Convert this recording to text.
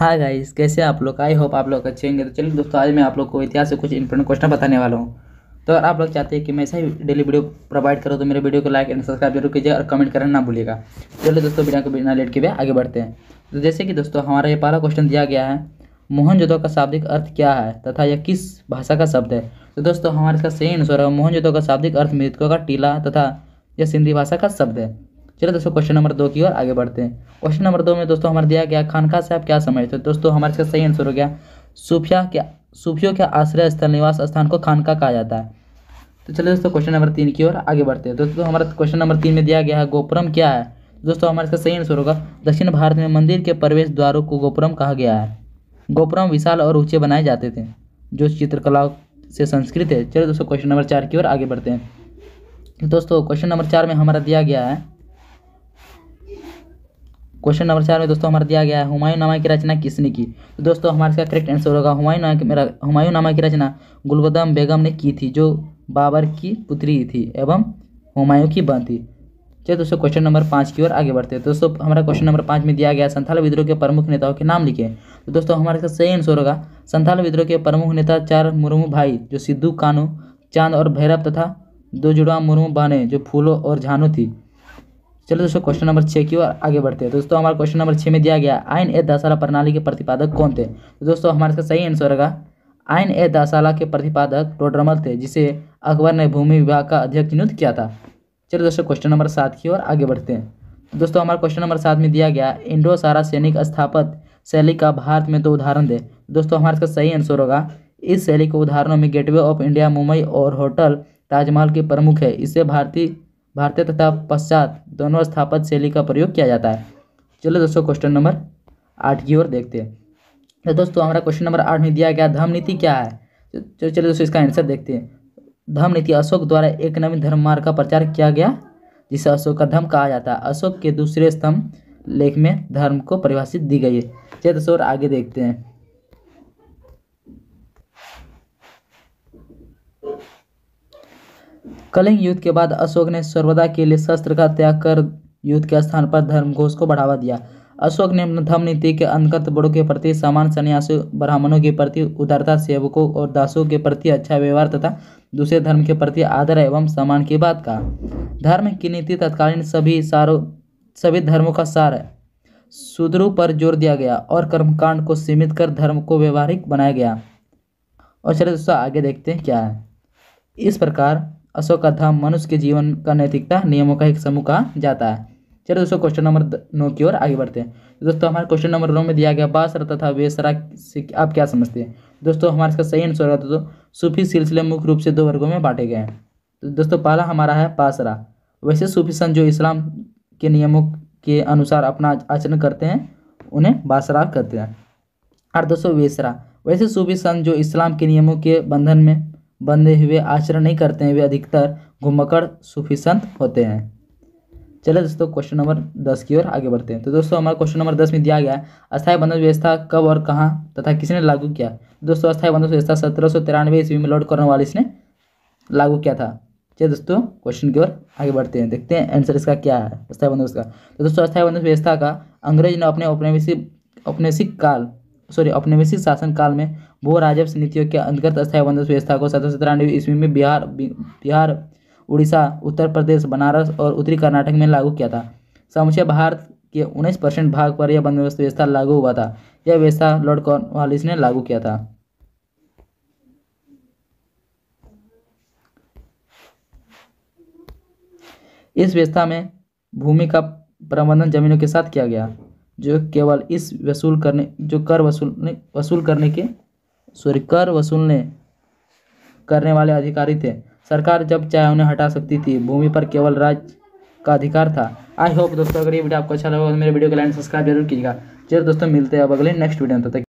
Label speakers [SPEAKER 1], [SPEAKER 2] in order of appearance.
[SPEAKER 1] hi guys कैसे आप लोग आई होप आप लोग अच्छे होंगे तो चलिए दोस्तों आज मैं आप लोग को इतिहास से कुछ इंपोर्टेंट क्वेश्चन बताने वाला हूँ तो अगर आप लोग चाहते हैं कि मैं ऐसा ही डेली वीडियो प्रोवाइड करूँ तो मेरे वीडियो को लाइक एंड सब्सक्राइब जरूर कीजिए और कमेंट करना ना भूलिएगा चलो दोस्तों बिना को बिना लेट के भी आगे बढ़ते हैं तो जैसे कि दोस्तों हमारा ये पहला क्वेश्चन दिया गया है मोहन का शाब्दिक अर्थ क्या है तथा यह किस भाषा का शब्द है तो दोस्तों हमारे इसका सही आंसर है मोहन का शाब्दिक अर्थ मृतकों का टीला तथा यह सिंधी भाषा का शब्द है चलो दोस्तों क्वेश्चन नंबर दो की ओर आगे बढ़ते हैं क्वेश्चन नंबर दो में दोस्तों हमारे दिया गया खानका से आप क्या समझते हैं दोस्तों हमारे इसका सही आंसर हो गया सूफिया के सूफियों के आश्रय स्थल निवास स्थान को खानका कहा जाता है तो चलिए दोस्तों क्वेश्चन नंबर तीन की ओर आगे बढ़ते हैं दोस्तों हमारा क्वेश्चन नंबर तीन में दिया गया है गोपुरम क्या है दोस्तों हमारे इसका सही आंसर होगा दक्षिण भारत में मंदिर के प्रवेश द्वारों को गोपुरम कहा गया है गोपुरम विशाल और ऊंचे बनाए जाते थे जो चित्रकला से संस्कृत है चलो दोस्तों क्वेश्चन नंबर चार की ओर आगे बढ़ते हैं दोस्तों क्वेश्चन नंबर चार में हमारा दिया गया है क्वेश्चन नंबर चार में दोस्तों हमारा दिया गया है हुमायूं नामा की रचना किसने की तो दोस्तों हमारे इसका करेक्ट आंसर होगा हुमायूं नामा की हुमायूं नामा की रचना गुलबदम बेगम ने की थी जो बाबर की पुत्री थी एवं हुमायूं की बहन थी चलिए दोस्तों क्वेश्चन नंबर पाँच की ओर आगे बढ़ते हैं दोस्तों हमारा क्वेश्चन नंबर पाँच में दिया गया संथाल विद्रोह के प्रमुख नेताओं के नाम लिखे तो दोस्तों हमारे इसका सही आंसर होगा संथाल विद्रोह के प्रमुख नेता चार मुर्मू भाई जो सिद्धू कानू चांद और भैरव तथा दो जुड़वा मुर्मू बने जो फूलों और झानू थी चलो दोस्तों क्वेश्चन नंबर छः की ओर आगे बढ़ते हैं तो दोस्तों हमारा क्वेश्चन नंबर छः में दिया गया आयन ए दशाला प्रणाली के प्रतिपादक कौन थे तो दोस्तों हमारे इसका सही आंसर होगा आयन ए दशाला के प्रतिपादक टोडरमल थे जिसे अकबर ने भूमि विभाग का अध्यक्ष नियुक्त किया था चलो दोस्तों क्वेश्चन नंबर सात की ओर आगे बढ़ते हैं तो दोस्तों हमारा क्वेश्चन नंबर सात में दिया गया इंडो सारा सैनिक स्थापत शैली का भारत में दो उदाहरण दे तो दोस्तों हमारे इसका सही आंसर होगा इस शैली के उदाहरणों में गेटवे ऑफ इंडिया मुंबई और होटल ताजमहल के प्रमुख है इसे भारतीय भारतीय तथा पश्चात दोनों स्थापत शैली का प्रयोग किया जाता है चलो दोस्तों क्वेश्चन नंबर आठ की ओर देखते हैं तो दोस्तों हमारा क्वेश्चन नंबर आठ में दिया गया धर्म नीति क्या है तो चलो दोस्तों इसका आंसर देखते हैं धर्म नीति अशोक द्वारा एक नवीन धर्म मार्ग का प्रचार किया गया जिसे अशोक का धर्म कहा जाता है अशोक के दूसरे स्तंभ लेख में धर्म को परिभाषित दी गई है चलिए दोस्तों आगे देखते हैं कलिंग युद्ध के बाद अशोक ने सर्वदा के लिए शस्त्र का त्याग कर युद्ध के स्थान पर धर्मघोष को बढ़ावा दिया अशोक ने धर्म नीति के अंतर्गत बड़ों के प्रति समान सन्यासी ब्राह्मणों के प्रति उदारता सेवकों और दासों के प्रति अच्छा व्यवहार तथा दूसरे धर्म के प्रति आदर एवं सम्मान की बात कहा धर्म की नीति तत्कालीन सभी सारों सभी धर्मों का सार है शूद्रों पर जोर दिया गया और कर्मकांड को सीमित कर धर्म को व्यवहारिक बनाया गया और चलिए दोस्तों आगे देखते हैं क्या है इस प्रकार अशोक का धाम मनुष्य के जीवन का नैतिकता नियमों का एक समूह कहा जाता है चलो दोस्तों क्वेश्चन नंबर नौ की ओर आगे बढ़ते हैं दोस्तों हमारे क्वेश्चन नंबर नौ में दिया गया बासरा तथा बेसरा से आप क्या समझते हैं दोस्तों हमारे इसका सही आंसर होगा तो दोस्तों सूफी सिलसिले मुख्य रूप से दो वर्गों में बांटे गए हैं तो दोस्तों पहला हमारा है बासरा वैसे सूफी सन जो इस्लाम के नियमों के अनुसार अपना आचरण करते हैं उन्हें बासरा करते हैं और दोस्तों वेसरा वैसे सूफी सन जो इस्लाम के नियमों के बंधन में बंधे हुए आचरण नहीं करते हैं वे अधिकतर सूफी संत होते हैं चले दोस्तों क्वेश्चन नंबर दस की ओर आगे बढ़ते हैं तो दोस्तों हमारा क्वेश्चन नंबर दस में दिया गया है अस्थायी बंधन व्यवस्था कब और कहाँ तथा किसने लागू किया दोस्तों अस्थायी बंधन व्यवस्था सत्रह सौ तिरानवे ईस्वी में लॉर्ड कॉर्नवालिस इसने लागू किया था चलिए दोस्तों क्वेश्चन की ओर आगे बढ़ते हैं देखते हैं आंसर इसका क्या है अस्थायी बंधन का तो दोस्तों अस्थायी बंधन व्यवस्था का अंग्रेज ने अपने औपनिवेशिक औपनिवेशिक काल सॉरी औपनिवेशिक शासनकाल में भू राजस्व नीतियों के अंतर्गत स्थायी बंदोबस्त व्यवस्था को सत्रह सौ तिरानवे ईस्वी में बिहार बिहार उड़ीसा उत्तर प्रदेश बनारस और उत्तरी कर्नाटक में लागू किया था समुचे भारत के उन्नीस परसेंट भाग पर यह बंदोबस्त व्यवस्था लागू हुआ था यह व्यवस्था लॉर्ड कॉर्नवालिस ने लागू किया था इस व्यवस्था में भूमि का प्रबंधन जमीनों के साथ किया गया जो केवल इस वसूल करने जो कर वसूलने वसूल करने के सॉरी कर वसूलने करने वाले अधिकारी थे सरकार जब चाहे उन्हें हटा सकती थी भूमि पर केवल राज्य का अधिकार था आई होप दोस्तों अगर ये वीडियो आपको अच्छा लगा तो मेरे वीडियो को लाइन सब्सक्राइब जरूर कीजिएगा चलिए दोस्तों मिलते हैं अब अगले नेक्स्ट वीडियो तक